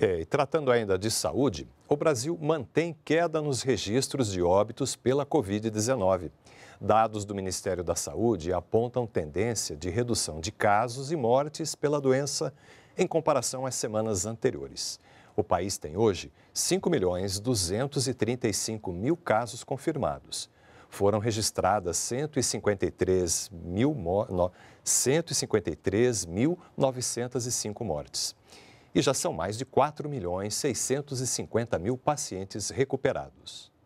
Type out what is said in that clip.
É, tratando ainda de saúde, o Brasil mantém queda nos registros de óbitos pela Covid-19. Dados do Ministério da Saúde apontam tendência de redução de casos e mortes pela doença em comparação às semanas anteriores. O país tem hoje 5.235.000 milhões mil casos confirmados. Foram registradas 153 mil 153.905 mortes e já são mais de 4 milhões 650 mil pacientes recuperados.